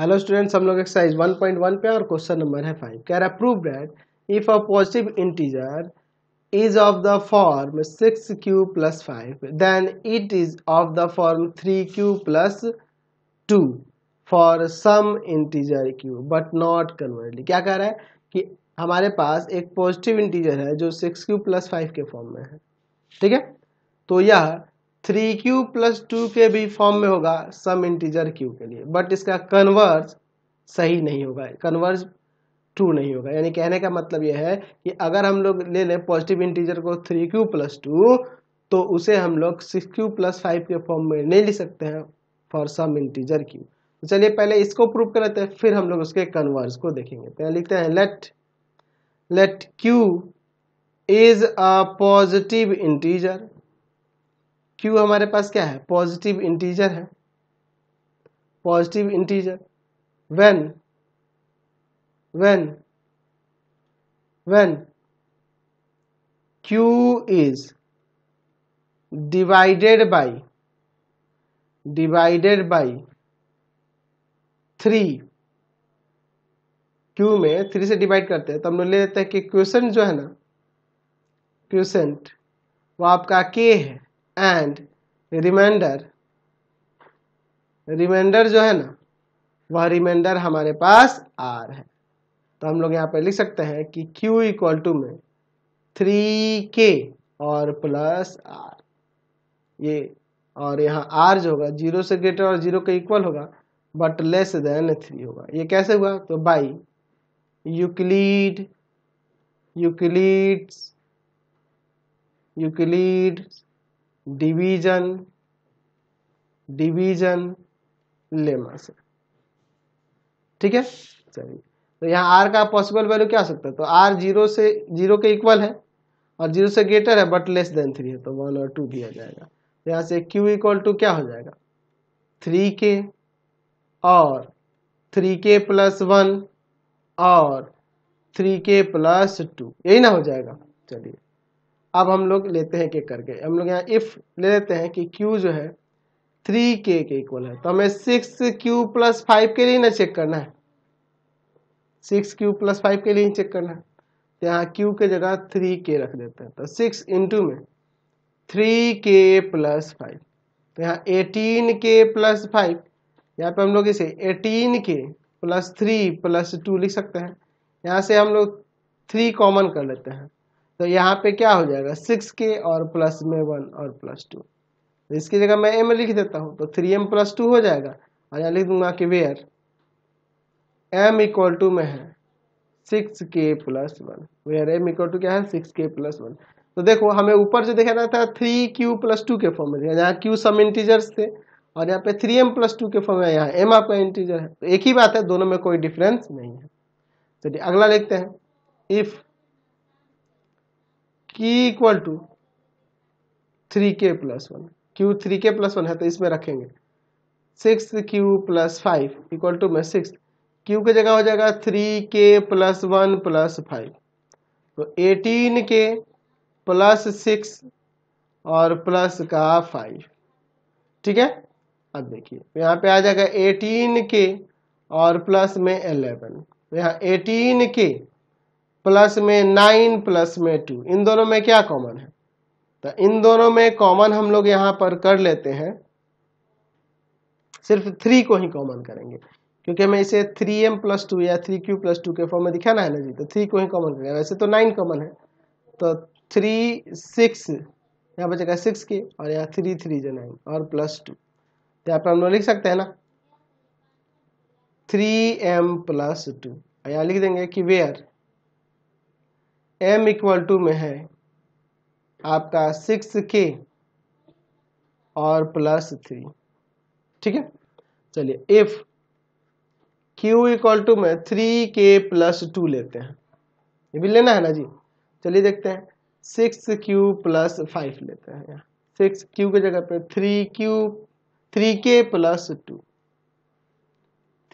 hello students हम लोग exercise 1.1 पे और क्वेश्चन नंबर है फाइव कह रहा है prove that if a positive integer is of the form six Q plus five then it is of the form three Q plus two for some integer Q but not conversely क्या कह रहा है कि हमारे पास एक positive integer है जो six Q plus five के फॉर्म में है ठीक है तो यह थ्री क्यू प्लस टू के भी फॉर्म में होगा सम इंटीजर क्यू के लिए बट इसका कन्वर्स सही नहीं होगा कन्वर्स ट्रू नहीं होगा यानी कहने का मतलब यह है कि अगर हम लोग ले लें पॉजिटिव इंटीजर को थ्री क्यू प्लस टू तो उसे हम लोग सिक्स क्यू प्लस फाइव के फॉर्म में नहीं ले सकते हैं फॉर सम इंटीजर क्यू तो चलिए पहले इसको प्रूव कर लेते हैं फिर हम लोग उसके कन्वर्स को देखेंगे पहले लिखते हैं let let Q is a positive integer Q हमारे पास क्या है पॉजिटिव इंटीजर है positive integer when when when q is divided by divided by three Q में थ्री से डिवाइड करते हैं तो हम लोग ले लेते हैं कि क्वेश्चन जो है ना क्वेश्चन वो आपका के है एंड रिमाइंडर रिमाइंडर जो है ना वह रिमाइंडर हमारे पास आर है तो हम लोग यहाँ पर लिख सकते हैं कि Q इक्वल टू में थ्री के और प्लस आर ये और यहाँ आर जो होगा जीरो से ग्रेटर और जीरो के इक्वल होगा बट लेस देन थ्री होगा ये कैसे हुआ तो by Euclid Euclid's Euclid's division division lemma से ठीक है चलिए तो यहाँ आर का पॉसिबल वैल्यू क्या हो सकता है तो आर जीरो से जीरो के इक्वल है और जीरो से ग्रेटर है बट लेस देन थ्री है तो वन और टू दिया जाएगा तो यहाँ से क्यू इक्वल टू क्या हो जाएगा थ्री के और थ्री के प्लस वन और थ्री के प्लस टू यही ना हो जाएगा चलिए अब हम लोग लेते हैं के करके हम लोग यहाँ इफ ले लेते हैं कि क्यू जो है थ्री के के इक्वल है तो हमें सिक्स क्यू प्लस फाइव के लिए ना चेक करना है सिक्स क्यू प्लस फाइव के लिए ही चेक करना है तो यहाँ क्यू के जगह थ्री के रख देते हैं तो सिक्स इंटू में थ्री के प्लस फाइव तो यहाँ एटीन के प्लस फाइव यहाँ पर हम लोग इसे eighteen K plus three plus two लिख सकते हैं यहाँ से हम लोग थ्री कॉमन कर लेते हैं तो यहाँ पे क्या हो जाएगा सिक्स के और प्लस में वन और प्लस टू तो इसकी जगह मैं एम लिख देता हूँ तो थ्री एम प्लस टू हो जाएगा और यहाँ लिख दूंगा कि वेयर एम इक्वल टू में है सिक्स के plus one where M equal to क्या है सिक्स के प्लस वन तो देखो हमें ऊपर जो देखा था थ्री क्यू प्लस टू के फॉर्म में यहाँ क्यू सम इंटीजर्स थे और यहाँ पे थ्री एम प्लस टू के फॉर्म में यहाँ एम आपका इंटीजर है तो एक ही बात है दोनों में कोई डिफरेंस नहीं है चलिए अगला लिखते हैं if Q equal to three K plus one Q three K plus one है तो इसमें रखेंगे six Q plus five equal to में सिक्स क्यू की जगह हो जाएगा three K plus one plus five तो एटीन के प्लस सिक्स और प्लस का फाइव ठीक है अब देखिए तो यहाँ पे आ जाएगा एटीन के और प्लस में एलेवन तो यहाँ एटीन के प्लस में नाइन प्लस में टू इन दोनों में क्या कॉमन है तो इन दोनों में कॉमन हम लोग यहाँ पर कर लेते हैं सिर्फ थ्री को ही कॉमन करेंगे क्योंकि हमें इसे थ्री एम प्लस टू या थ्री क्यू प्लस टू के फॉर्म में दिखाना है ना जी तो थ्री को ही कॉमन करेंगे वैसे तो नाइन कॉमन है तो थ्री सिक्स यहाँ बचेगा सिक्स के और यहाँ थ्री थ्री जो नाइन और प्लस टू तो यहाँ पर हम लोग लिख सकते हैं ना थ्री एम प्लस टू यहाँ लिख देंगे कि वेयर एम इक्वल टू में है आपका सिक्स के और प्लस थ्री ठीक है चलिए इफ क्यू इक्वल टू में थ्री के प्लस टू लेते हैं ये भी लेना है ना जी चलिए देखते हैं सिक्स क्यू प्लस फाइव लेते हैं सिक्स क्यू की जगह पे three Q three K plus two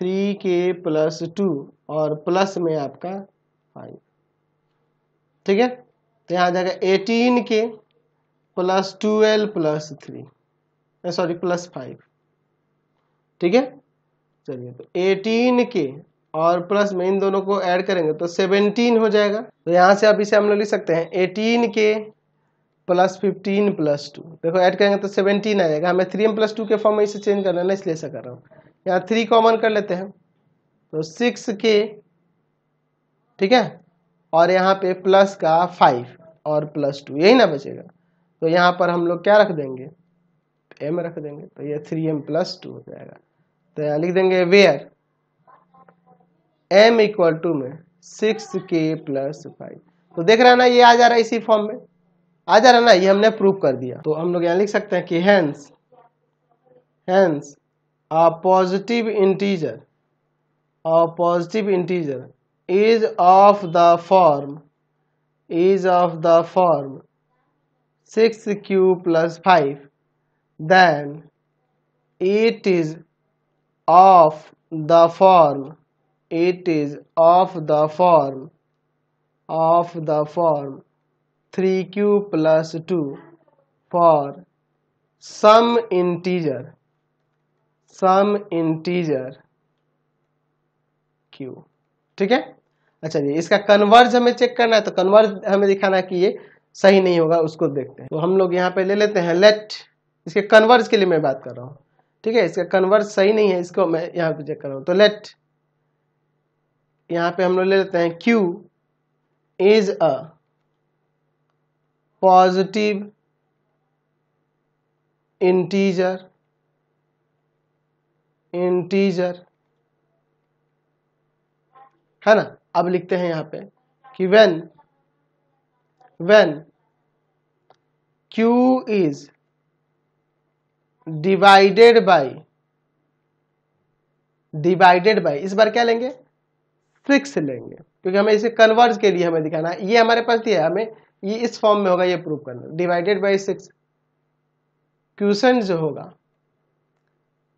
three K plus two और प्लस में आपका फाइव ठीक है तो यहाँ आ जाएगा eighteen K plus twelve plus three sorry plus five ठीक है चलिए तो एटीन के और प्लस में इन दोनों को ऐड करेंगे तो सेवनटीन हो जाएगा तो यहाँ से आप इसे हम लोग लिख सकते हैं eighteen K plus fifteen plus two देखो ऐड करेंगे तो सेवनटीन आ जाएगा हमें थ्री एम प्लस टू के फॉर्म में इसे चेंज करना है ना इसलिए ऐसा कर रहा हूँ यहाँ थ्री कॉमन कर लेते हैं तो सिक्स के ठीक है और यहाँ पे प्लस का फाइव और प्लस टू यही ना बचेगा तो यहाँ पर हम लोग क्या रख देंगे एम रख देंगे तो ये थ्री एम प्लस टू हो जाएगा तो यहाँ लिख देंगे वेयर एम इक्वल टू में सिक्स के प्लस फाइव तो देख रहे हैं ना ये आ जा रहा है इसी फॉर्म में आ जा रहा है ना ये हमने प्रूव कर दिया तो हम लोग यहाँ लिख सकते हैं कि hence hence a positive integer a positive integer is of the form is of the form 6q plus 5 then it is of the form it is of the form of the form 3q plus 2 for some integer some integer q ठीक है अच्छा जी इसका converge हमें check करना है तो converge हमें दिखाना है कि ये सही नहीं होगा उसको देखते हैं तो हम लोग यहाँ पे ले लेते हैं लेट इसके कन्वर्ज के लिए मैं बात कर रहा हूँ ठीक है इसका कन्वर्ज सही नहीं है इसको मैं यहाँ पे चेक कर रहा हूँ तो लेट यहाँ पे हम लोग ले लेते हैं Q is a positive integer integer है ना अब लिखते हैं यहां पे कि when when q is divided by divided by इस बार क्या लेंगे सिक्स लेंगे क्योंकि हमें इसे कन्वर्ज के लिए हमें दिखाना है ये हमारे पास दिया है हमें ये इस फॉर्म में होगा ये प्रूव करना डिवाइडेड बाय सिक्स क्यूसेंट जो होगा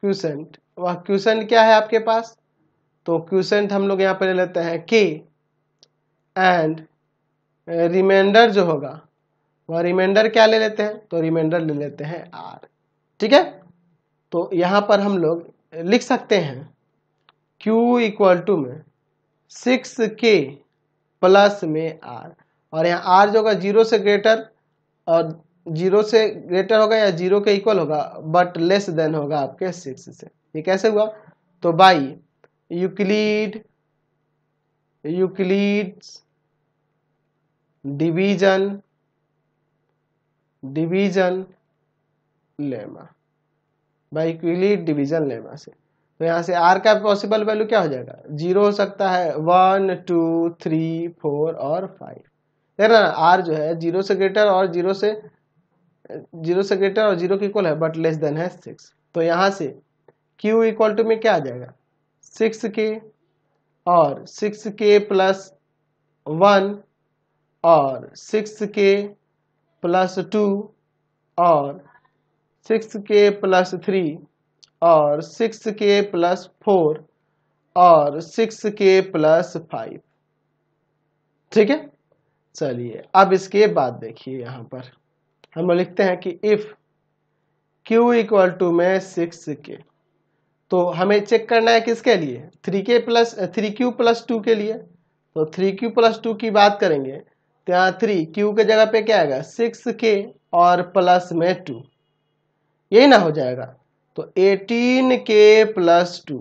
क्यूसेंट वह क्यूसेंट क्या है आपके पास तो क्यूसेंट हम लोग यहाँ पर ले लेते हैं के एंड रिमाइंडर जो होगा वह रिमाइंडर क्या ले लेते हैं तो रिमाइंडर ले लेते हैं आर ठीक है तो यहाँ पर हम लोग लिख सकते हैं क्यू इक्वल टू में सिक्स के प्लस में आर और यहाँ आर जो होगा जीरो से ग्रेटर और जीरो से ग्रेटर होगा या जीरो के इक्वल होगा बट लेस देन होगा आपके सिक्स से ये कैसे हुआ तो by Euclid Euclid's division division lemma by Euclid division lemma से तो यहाँ से आर का पॉसिबल वैल्यू क्या हो जाएगा जीरो हो सकता है वन टू थ्री फोर और फाइव देख रहे ना आर जो है जीरो से ग्रेटर और जीरो से जीरो से ग्रेटर और जीरो के इक्वल है बट लेस देन है सिक्स तो यहाँ से क्यू इक्वल टू में क्या आ जाएगा सिक्स के और सिक्स के प्लस वन और सिक्स के प्लस टू और सिक्स के प्लस थ्री और सिक्स के प्लस फोर और सिक्स के प्लस फाइव ठीक है चलिए अब इसके बाद देखिए यहाँ पर हम लिखते हैं कि इफ q इक्वल टू में सिक्स के तो हमें चेक करना है किसके लिए three K plus three Q plus two के लिए तो थ्री क्यू प्लस टू की बात करेंगे तो यहाँ थ्री क्यू के जगह पे क्या आएगा सिक्स के और प्लस में टू यही ना हो जाएगा तो एटीन के प्लस टू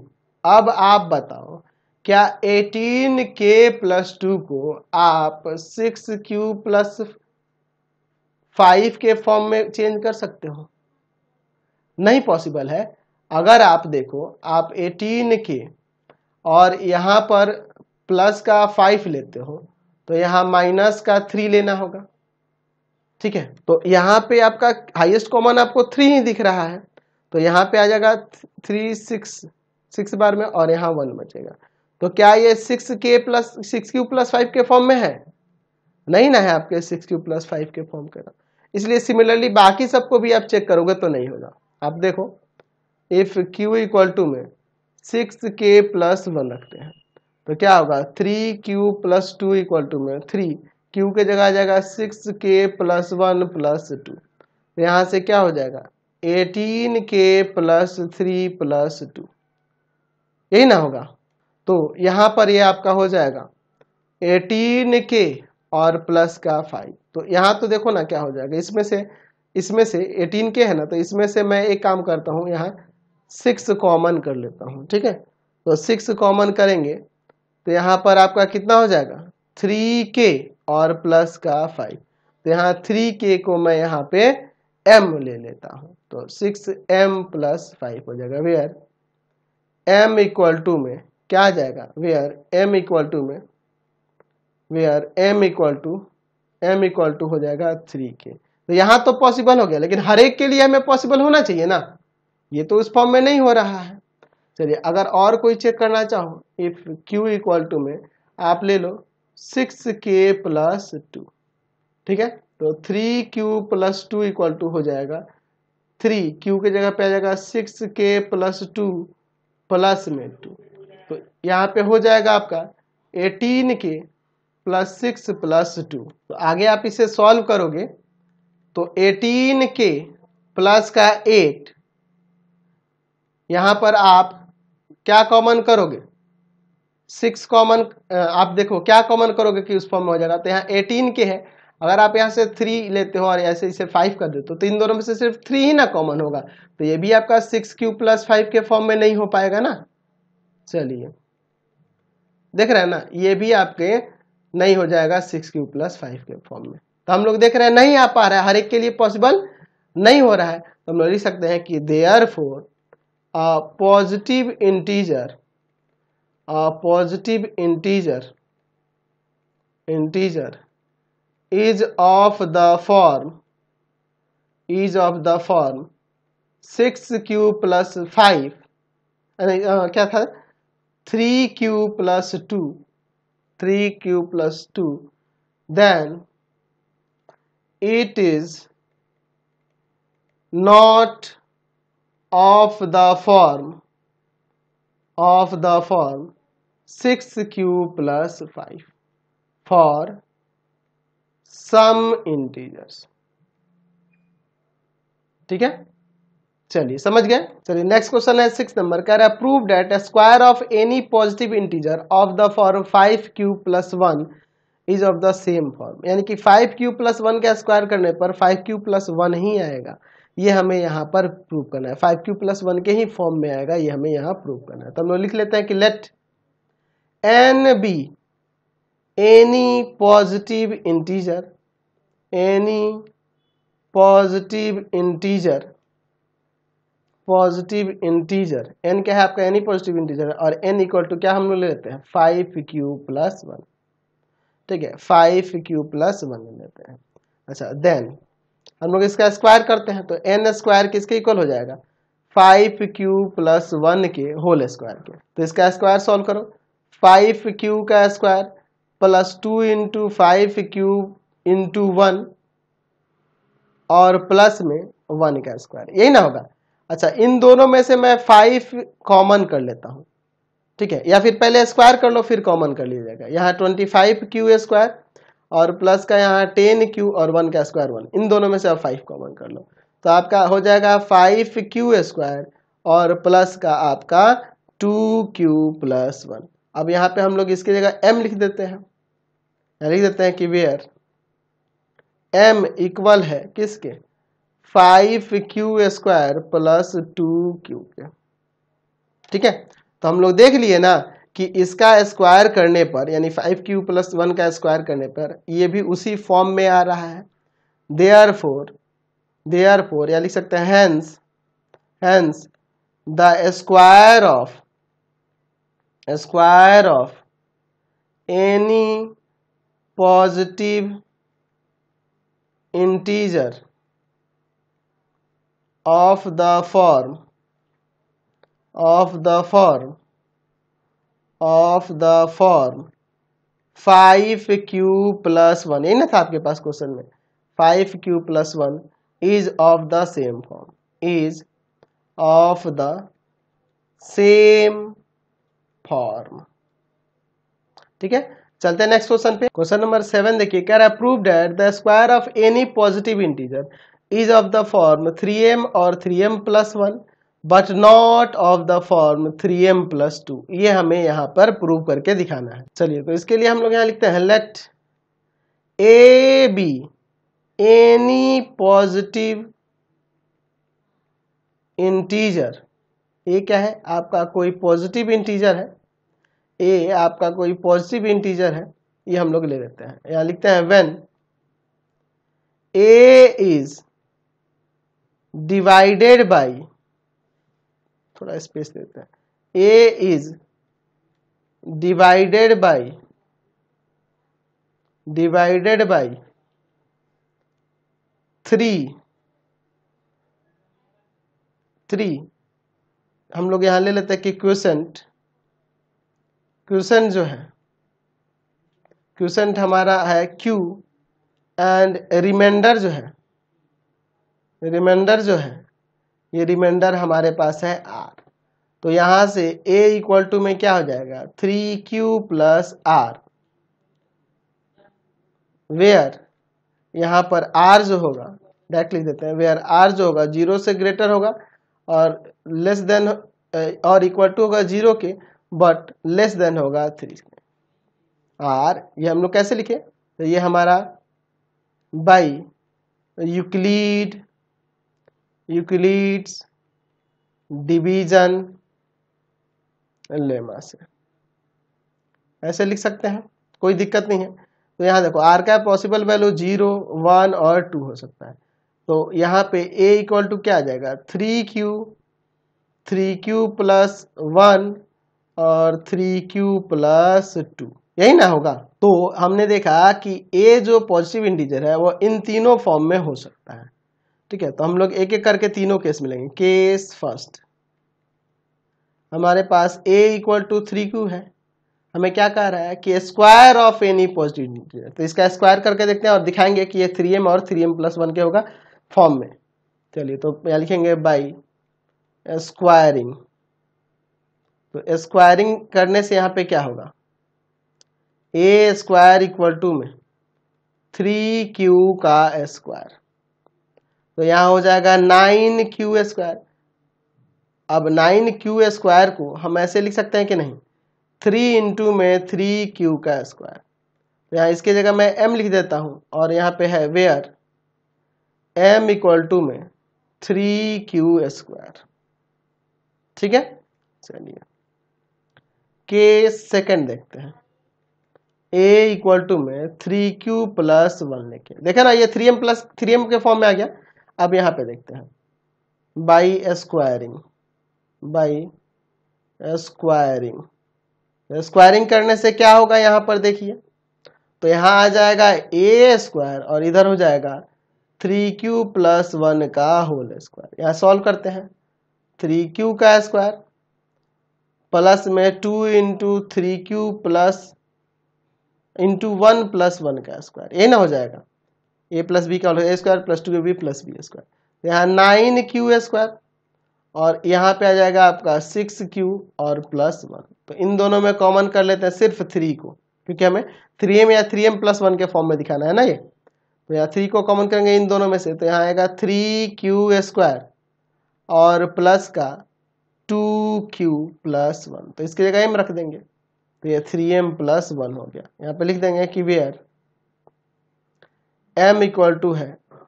अब आप बताओ क्या एटीन के प्लस टू को आप सिक्स क्यू प्लस फाइव के फॉर्म में चेंज कर सकते हो नहीं पॉसिबल है अगर आप देखो आप 18 के और यहाँ पर प्लस का फाइव लेते हो तो यहाँ माइनस का थ्री लेना होगा ठीक है तो यहाँ पे आपका हाईएस्ट कॉमन आपको थ्री ही दिख रहा है तो यहाँ पे आ जाएगा थ्री सिक्स सिक्स बार में और यहाँ वन बचेगा तो क्या ये सिक्स के plus six Q plus five के फॉर्म में है नहीं ना है आपके सिक्स क्यू प्लस फाइव के फॉर्म के इसलिए सिमिलरली बाकी सबको भी आप चेक करोगे तो नहीं होगा आप देखो इफ Q इक्वल टू में सिक्स के प्लस वन रखते हैं तो क्या होगा three Q plus two equal to में थ्री क्यू के जगह आ जाएगा सिक्स के प्लस वन प्लस टू यहाँ से क्या हो जाएगा eighteen K plus three plus two यही ना होगा तो यहाँ पर ये यह आपका हो जाएगा एटीन के और प्लस का फाइव तो यहाँ तो देखो ना क्या हो जाएगा इसमें से इसमें से एटीन के है ना तो इसमें से मैं एक काम करता हूँ यहाँ सिक्स कॉमन कर लेता हूँ ठीक है तो सिक्स कॉमन करेंगे तो यहाँ पर आपका कितना हो जाएगा थ्री के और प्लस का फाइव तो यहाँ थ्री के को मैं यहाँ पे एम ले लेता हूँ तो सिक्स एम प्लस फाइव हो जाएगा वेयर एम इक्वल टू में क्या आ जाएगा वेयर एम इक्वल टू में where M equal to m equal to हो जाएगा थ्री के तो यहाँ तो पॉसिबल हो गया लेकिन हर एक के लिए हमें पॉसिबल होना चाहिए ना ये तो उस फॉर्म में नहीं हो रहा है चलिए अगर और कोई चेक करना चाहो इफ q इक्वल टू में आप ले लो सिक्स के प्लस टू ठीक है तो three Q plus two equal to हो जाएगा थ्री क्यू के जगह पे आ जाएगा सिक्स के प्लस टू प्लस में टू तो यहाँ पे हो जाएगा आपका eighteen K plus six plus two तो आगे आप इसे सॉल्व करोगे तो एटीन के प्लस का एट यहाँ पर आप क्या कॉमन करोगे सिक्स कॉमन आप देखो क्या कॉमन करोगे कि उस फॉर्म में हो जाएगा तो यहाँ एटीन के है अगर आप यहाँ से थ्री लेते हो और ऐसे इसे फाइव कर दे तो तीन दोनों में से सिर्फ थ्री ही ना कॉमन होगा तो ये भी आपका सिक्स क्यू प्लस फाइव के फॉर्म में नहीं हो पाएगा ना चलिए देख रहे हैं ना ये भी आपके नहीं हो जाएगा सिक्स क्यू प्लस फाइव के फॉर्म में तो हम लोग देख रहे हैं नहीं आ पा रहा है हर एक के लिए पॉसिबल नहीं हो रहा है तो हम लोग लिख सकते हैं कि therefore a positive integer a positive integer integer is of the form is of the form 6q plus 5 uh, क्या था 3q plus 2 3q plus 2 then it is not of the form of the form six Q plus five for some integers ठीक है चलिए समझ गए चलिए next question है six number कह रहा है prove that square of any positive integer of the form five q plus one is of the same form यानी कि फाइव क्यू प्लस वन का स्क्वायर करने पर फाइव क्यू प्लस वन ही आएगा ये हमें यहाँ पर प्रूव करना है फाइव क्यू प्लस वन के ही फॉर्म में आएगा ये हमें यहाँ प्रूव करना है तो हम लोग लिख लेते हैं कि let n be any positive integer any positive integer positive integer n क्या है आपका एनी पॉजिटिव इंटीजर और एन इक्वल टू क्या हम लोग ले लेते हैं फाइव क्यू प्लस वन ठीक है फाइव क्यू प्लस वन लेते हैं अच्छा देन हम लोग इसका स्क्वायर करते हैं तो एन स्क्वायर किसके इक्वल हो जाएगा फाइव क्यू प्लस वन के होल स्क्वायर के तो इसका स्क्वायर सॉल्व करो फाइव क्यू का square plus two into five q into one और प्लस में वन का स्क्वायर यही ना होगा अच्छा इन दोनों में से मैं फाइव कॉमन कर लेता हूँ ठीक है या फिर पहले स्क्वायर कर लो फिर कॉमन कर लीजिएगा यहाँ ट्वेंटी फाइव क्यू स्क्वायर और प्लस का यहाँ टेन क्यू और वन का स्क्वायर वन इन दोनों में से आप फाइव कॉमन कर लो तो आपका हो जाएगा फाइव क्यू स्क्वायर और प्लस का आपका टू क्यू प्लस वन अब यहाँ पे हम लोग इसकी जगह एम लिख देते हैं लिख देते हैं कि वेयर एम इक्वल है किसके five q square plus two q के ठीक है तो हम लोग देख लिए ना कि इसका स्क्वायर करने पर यानी फाइव क्यू प्लस वन का स्क्वायर करने पर ये भी उसी फॉर्म में आ रहा है आर फोर दे आर फोर या लिख सकते हैं hence the square of square of any positive integer of the form of the form of the form five q plus one यही ना था आपके पास क्वेश्चन में five q plus one is of the same form is of the same form ठीक है चलते हैं नेक्स्ट क्वेश्चन पे क्वेश्चन नंबर सेवन देखिए कह रहा है prove that the square of any positive integer is of the form three m और three M plus one but not of the form three M plus two ये हमें यहां पर प्रूव करके दिखाना है चलिए तो इसके लिए हम लोग यहाँ लिखते हैं let a be any positive integer ये क्या है आपका कोई पॉजिटिव इंटीजर है ए आपका कोई पॉजिटिव इंटीजर है ये हम लोग ले लेते हैं यहां लिखते हैं when a is divided by थोड़ा स्पेस देते हैं a is divided by divided by three three हम लोग यहां ले लेते हैं कि क्वेशंट क्वेशंट जो है क्वेशंट हमारा है क्यू एंड रिमाइंडर जो है रिमाइंडर जो है ये रिमाइंडर हमारे पास है आर तो यहां से ए इक्वल टू में क्या हो जाएगा three Q plus r where यहां पर आर जो होगा डायरेक्ट लिख देते हैं वेयर आर जो होगा जीरो से ग्रेटर होगा और लेस देन और इक्वल टू होगा जीरो के बट लेस देन होगा थ्री आर ये हम लोग कैसे लिखे तो ये हमारा by Euclid Euclid's division lemma से ऐसे लिख सकते हैं कोई दिक्कत नहीं है तो यहाँ देखो आर का पॉसिबल वैल्यू जीरो वन और टू हो सकता है तो यहाँ पे ए इक्वल टू क्या आ जाएगा three Q three Q plus one और थ्री क्यू प्लस टू यही ना होगा तो हमने देखा कि ए जो पॉजिटिव इंटीजर है वो इन तीनों फॉर्म में हो सकता है ठीक है तो हम लोग एक एक करके तीनों केस मिलेंगे केस फर्स्ट हमारे पास a equal to three q है हमें क्या कह रहा है कि square of any positive integer तो इसका स्क्वायर करके देखते हैं और दिखाएंगे कि ये थ्री एम और थ्री एम प्लस वन के होगा फॉर्म में चलिए तो यहाँ लिखेंगे बाई स्क्वायरिंग तो स्क्वायरिंग करने से यहाँ पे क्या होगा ए स्क्वायर इक्वल टू में थ्री क्यू का स्क्वायर तो यहाँ हो जाएगा नाइन क्यू स्क्वायर अब नाइन क्यू स्क्वायर को हम ऐसे लिख सकते हैं कि नहीं थ्री इंटू में थ्री क्यू का स्क्वायर तो यहाँ इसकी जगह मैं एम लिख देता हूँ और यहाँ पे है वेयर एम इक्वल टू में थ्री क्यू स्क्वायर ठीक है चलिए के सेकंड देखते हैं ए इक्वल टू में थ्री क्यू प्लस वन लिखे देखे ना ये three M plus three m के फॉर्म में आ गया अब यहाँ पे देखते हैं by squaring by squaring squaring करने से क्या होगा यहाँ पर देखिए तो यहाँ आ जाएगा ए स्क्वायर और इधर हो जाएगा थ्री क्यू प्लस वन का होल स्क्वायर यहाँ सॉल्व करते हैं थ्री क्यू का स्क्वायर प्लस में two into three Q plus into one plus one का स्क्वायर ये ना हो जाएगा ए प्लस बी का a square plus two b plus b square यहाँ नाइन क्यू स्क्वायर और यहाँ पे आ जाएगा आपका सिक्स क्यू और प्लस वन तो इन दोनों में कॉमन कर लेते हैं सिर्फ थ्री को क्योंकि हमें थ्री एम या थ्री एम प्लस वन के फॉर्म में दिखाना है ना ये तो यहाँ थ्री को कॉमन करेंगे इन दोनों में से तो यहाँ आएगा थ्री क्यू स्क्वायर और प्लस का टू क्यू प्लस वन तो इसकी जगह एम रख देंगे तो ये थ्री एम प्लस वन हो गया यहाँ पे लिख देंगे कि वेयर एम इक्वल टू है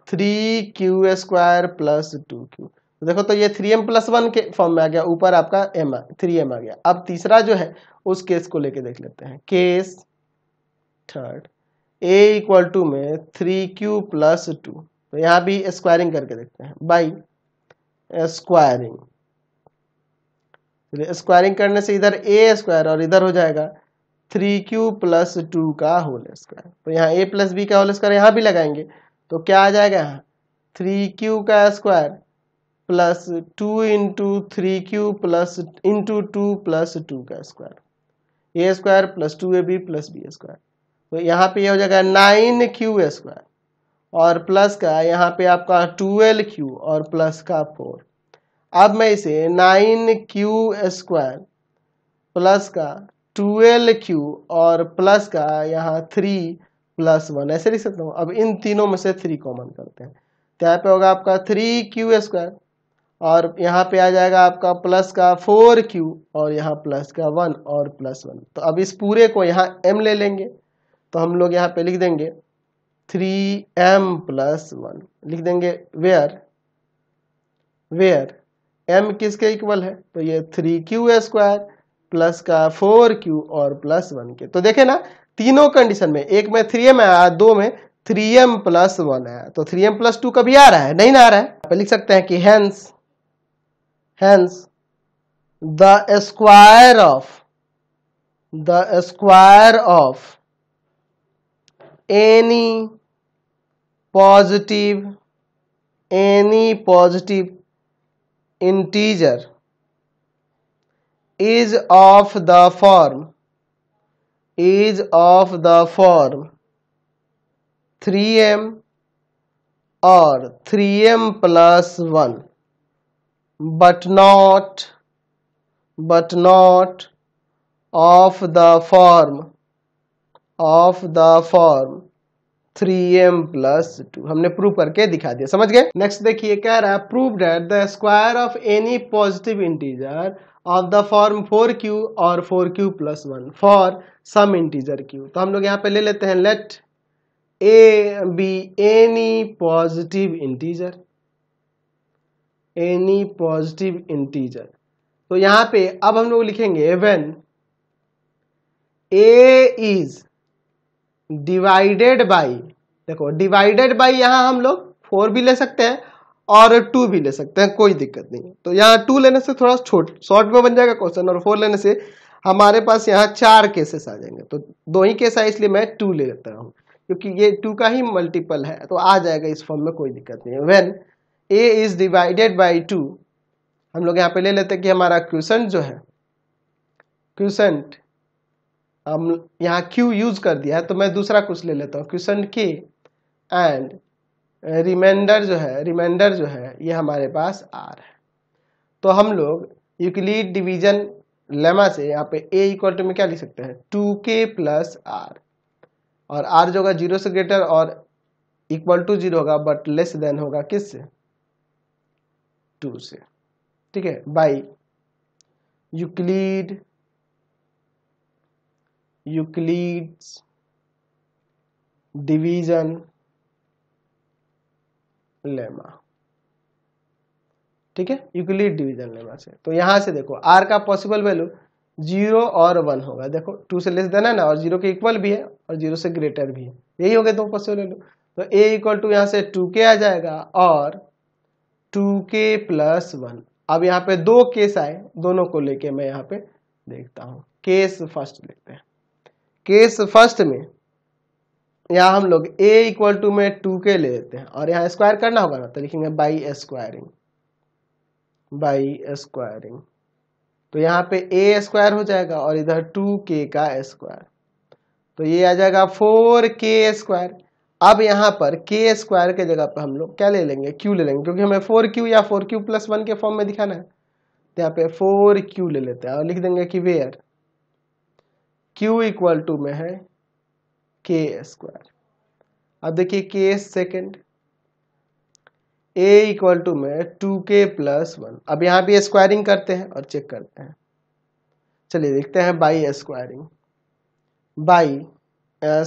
three q square plus two q देखो तो ये थ्री एम प्लस वन के फॉर्म में आ गया ऊपर आपका एम आ थ्री एम आ गया अब तीसरा जो है उस केस को लेके देख लेते हैं case third a equal to में थ्री क्यू प्लस टू तो यहां भी स्क्वायरिंग करके देखते हैं बाई स्क्वायरिंग स्क्वायरिंग करने से इधर ए स्क्वायर और इधर हो जाएगा थ्री क्यू प्लस टू का होल स्क्वायर तो यहाँ ए प्लस बी का होल स्क्वायर यहाँ भी लगाएंगे तो क्या आ जाएगा यहाँ थ्री क्यू का square plus two into three Q plus into two plus two का square a square plus two a b plus b square तो यहाँ पे ये यह हो जाएगा नाइन क्यू स्क्वायर और प्लस का यहाँ पे आपका ट्वेल्व क्यू और प्लस का फोर अब मैं इसे नाइन क्यू स्क्वायर प्लस का ट्वेल्व क्यू और प्लस का यहाँ थ्री प्लस वन ऐसे लिख सकता हूँ अब इन तीनों में से थ्री कॉमन करते हैं तो यहाँ पे होगा आपका थ्री क्यू स्क्वायर और यहाँ पे आ जाएगा आपका प्लस का फोर क्यू और यहाँ प्लस का वन और प्लस वन तो अब इस पूरे को यहाँ एम ले लेंगे तो हम लोग यहाँ पे लिख देंगे थ्री एम प्लस वन लिख देंगे वेयर वेयर एम किसके इक्वल है तो ये थ्री क्यू स्क्वायर प्लस का फोर क्यू और प्लस वन के तो देखे ना तीनों कंडीशन में एक में थ्री एम आया दो में थ्री एम प्लस वन आया तो थ्री एम प्लस टू कभी आ रहा है नहीं ना आ रहा है लिख सकते हैं कि hence hence the square of the square of any positive any positive integer is of the form is of the form 3m or 3m plus 1 but not but not of the form of the form three M plus two हमने prove करके दिखा दिया समझ गए next देखिए कह रहा है prove that the square of any positive integer of the form four q और four q plus one for some integer q तो हम लोग यहाँ पे ले लेते हैं let a be any positive integer any positive integer तो यहाँ पे अब हम लोग लिखेंगे when a is divided by देखो डिवाइडेड बाई यहाँ हम लोग फोर भी ले सकते हैं और टू भी ले सकते हैं कोई दिक्कत नहीं तो यहाँ टू लेने से थोड़ा छोट शॉर्ट में बन जाएगा क्वेश्चन और फोर लेने से हमारे पास यहाँ चार केसेस आ जाएंगे तो दो ही केस आए इसलिए मैं टू ले लेता हूँ क्योंकि ये टू का ही मल्टीपल है तो आ जाएगा इस फॉर्म में कोई दिक्कत नहीं है when a is divided by two हम लोग यहाँ पे ले लेते हैं कि हमारा क्वेश्चन जो है क्वेश्चन हम यहाँ क्यू यूज कर दिया है तो मैं दूसरा कुछ ले लेता हूँ क्वेश्चन के एंड रिमाइंडर जो है रिमाइंडर जो है ये हमारे पास आर है तो हम लोग यूक्लिड डिवीजन लेमा से यहाँ पे A इक्वल टू में क्या लिख सकते हैं टू के प्लस आर और आर जो होगा जीरो से ग्रेटर और इक्वल टू जीरो होगा बट लेस देन होगा किस से टू से ठीक है by Euclid Euclid's division lemma ठीक है यूक्लिड डिवीजन लेमा से तो यहां से देखो आर का पॉसिबल वैल्यू जीरो और वन होगा देखो टू से लेस देना है ना और जीरो के इक्वल भी है और जीरो से ग्रेटर भी है यही हो गए दो पॉसिबल वैल्यू तो ए इक्वल टू यहां से टू के आ जाएगा और टू के प्लस वन अब यहाँ पे दो केस आए दोनों को लेके मैं यहाँ पे देखता हूं केस फर्स्ट लेते हैं केस फर्स्ट में यहाँ हम लोग a इक्वल टू में टू के ले लेते हैं और यहाँ स्क्वायर करना होगा ना तो लिखेंगे बाई स्क्वायरिंग बाई स्क्वायरिंग तो यहाँ पे ए स्क्वायर हो जाएगा और इधर टू के का स्क्वायर तो ये आ जाएगा फोर के स्क्वायर अब यहाँ पर के स्क्वायर के जगह पर हम लोग क्या ले लेंगे क्यू ले लेंगे क्योंकि हमें फोर क्यू या फोर क्यू प्लस वन के फॉर्म में दिखाना है तो यहाँ पे फोर क्यू ले लेते हैं और लिख देंगे कि वेयर Q इक्वल टू में है के स्क्वायर अब देखिए के सेकेंड ए इक्वल टू में टू के प्लस वन अब यहां भी स्क्वायरिंग करते हैं और चेक करते हैं चलिए देखते हैं बाई स्क्वायरिंग बाई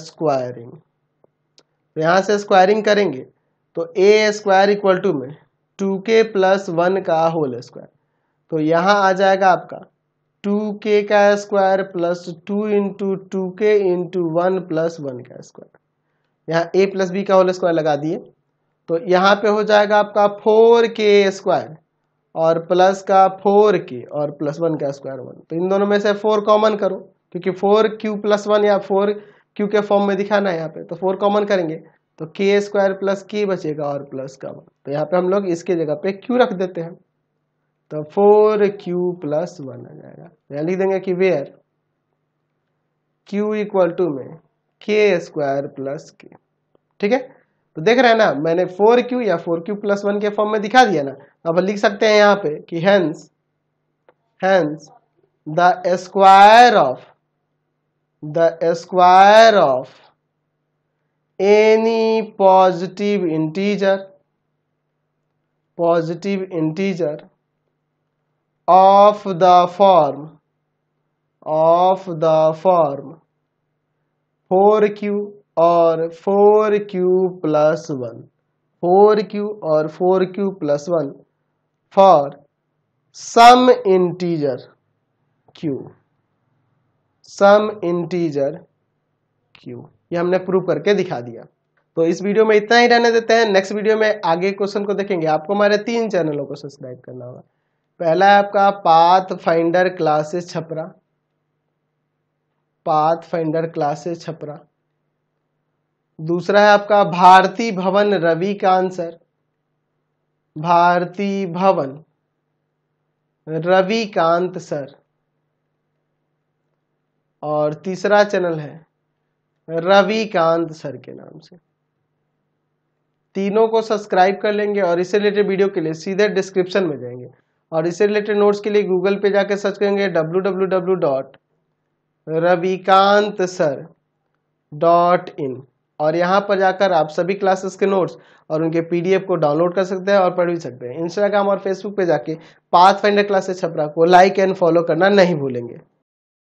स्क्वायरिंग यहां से स्क्वायरिंग करेंगे तो ए स्क्वायर इक्वल टू में टू के प्लस वन का होल स्क्वायर तो यहां आ जाएगा आपका टू के का square plus two into two k into one plus one का स्क्वायर यहाँ ए प्लस बी का होल स्क्वायर लगा दिए तो यहाँ पे हो जाएगा आपका फोर के स्क्वायर और प्लस का फोर के और प्लस वन का स्क्वायर वन तो इन दोनों में से फोर कॉमन करो क्योंकि फोर क्यू प्लस वन या फोर क्यू के फॉर्म में दिखाना है यहाँ पे तो फोर कॉमन करेंगे तो के स्क्वायर प्लस के बचेगा और प्लस का वन तो यहाँ पे हम लोग इसके जगह पे क्यू रख देते हैं तो फोर क्यू प्लस वन आ जाएगा यहाँ लिख देंगे कि वेयर क्यू इक्वल टू में के स्क्वायर प्लस के ठीक है तो देख रहे हैं ना मैंने फोर क्यू या फोर क्यू प्लस वन के फॉर्म में दिखा दिया ना अब तो लिख सकते हैं यहाँ पे कि hence hence the square of the square of any positive integer positive integer of the form of the form four q और four q plus one four q और four q plus one for some integer q some integer q ये हमने prove करके दिखा दिया तो इस video में इतना ही रहने देते हैं नेक्स्ट वीडियो में आगे क्वेश्चन को देखेंगे आपको हमारे तीन चैनलों को सब्सक्राइब करना होगा पहला है आपका Path Finder Classes Chhapra Path Finder Classes Chhapra दूसरा है आपका भारती भवन रवि का आंसर भारती भवन रवि कांत सर और तीसरा चैनल है रवि कांत सर के नाम से तीनों को सब्सक्राइब कर लेंगे और इससे रिलेटेड वीडियो के लिए सीधे डिस्क्रिप्शन में जाएंगे और इससे रिलेटेड नोट्स के लिए गूगल पे जाके सर्च करेंगे W W W dot Ravikant sir dot in और यहाँ पर जाकर आप सभी क्लासेस के नोट्स और उनके पीडीएफ को डाउनलोड कर सकते हैं और पढ़ भी सकते हैं इंस्टाग्राम और फेसबुक पे जाके पाथ फाइंडर क्लासेस छपरा को लाइक एंड फॉलो करना नहीं भूलेंगे